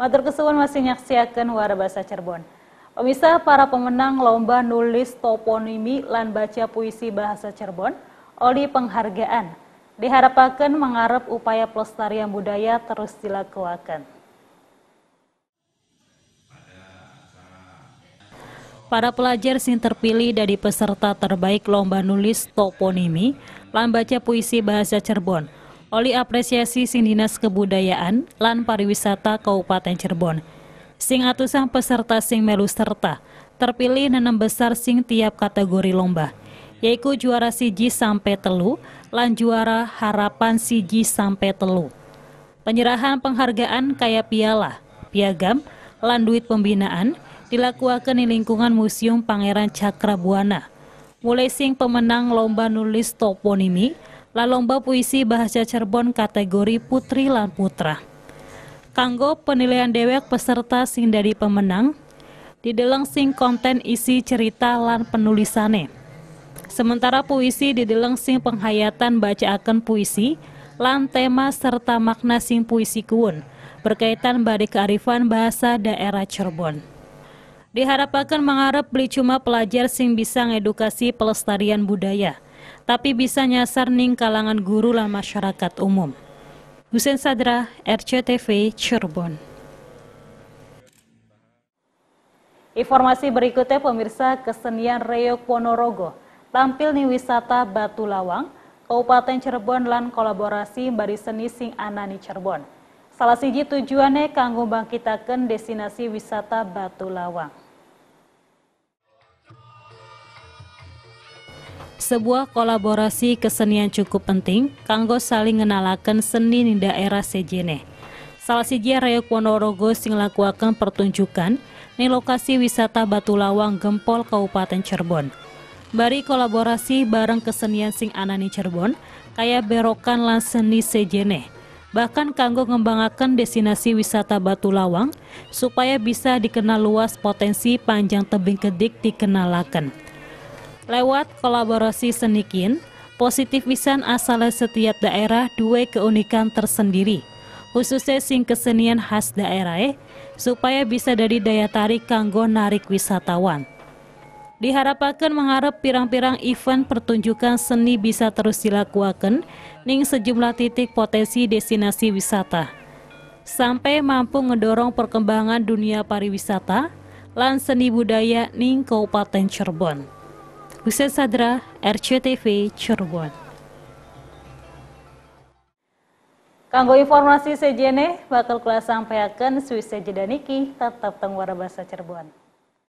Matur kesuwun masih nyaksiakan warabasa Cirebon. Pemirsa para pemenang lomba nulis toponimi lan baca puisi bahasa Cirebon oleh penghargaan diharapkan mengarep upaya pelestarian budaya terus dilakukan. Para pelajar sing terpilih dari peserta terbaik lomba nulis toponimi lan baca puisi bahasa Cirebon oleh apresiasi Dinas Kebudayaan lan Pariwisata Kabupaten Cirebon. Sing atusan peserta sing melu serta terpilih enam besar sing tiap kategori lomba, yaitu juara siji sampai telu, lan juara harapan siji sampai telu. Penyerahan penghargaan kaya piala, piagam, lan duit pembinaan dilakukan di lingkungan Museum Pangeran Cakrabuana. Mulai sing pemenang lomba nulis toponimi, Lalomba Puisi Bahasa Cirebon kategori Putri lan Putra. Kanggo penilaian dewek peserta sing dari pemenang, dideleng sing konten isi cerita lan penulisane. Sementara puisi dideleng sing penghayatan akan puisi, lan tema serta makna sing puisi kuun berkaitan badai kearifan bahasa daerah Cirebon. Diharapkan mengharap beli cuma pelajar sing bisa ngedukasi pelestarian budaya, tapi bisa nyasar ning kalangan guru lah masyarakat umum. Husen Sadra, RCTV, Cirebon. Informasi berikutnya pemirsa kesenian Reok Ponorogo tampil di wisata Batu Lawang, Kabupaten Cirebon lan kolaborasi Mbari seni sing anani Cirebon. Salah siji tujuannya kanggo bangkitaken destinasi wisata Batu Lawang. sebuah kolaborasi kesenian cukup penting kanggo saling ngenalaken seni di daerah sejene. Salah siji Raya Wonorogo sing lakuaken pertunjukan di lokasi wisata Batu Lawang Gempol Kabupaten Cirebon. Bari kolaborasi bareng kesenian sing anani Cirebon kaya berokan lan seni sejene. Bahkan kanggo ngembangaken destinasi wisata Batu Lawang supaya bisa dikenal luas potensi panjang tebing kedik dikenalaken. Lewat kolaborasi senikin, positif wisan asal setiap daerah dua keunikan tersendiri, khususnya sing kesenian khas daerah eh, supaya bisa dari daya tarik kanggo narik wisatawan. Diharapkan mengharap pirang-pirang event pertunjukan seni bisa terus dilakukan ning sejumlah titik potensi destinasi wisata. Sampai mampu mendorong perkembangan dunia pariwisata lan seni budaya ning Kabupaten Cirebon. Hussein Sadra, RCTV Cirebon. Kanggo informasi sejene bakal kelas akan Swiss Niki tetap tenggara bahasa Cirebon.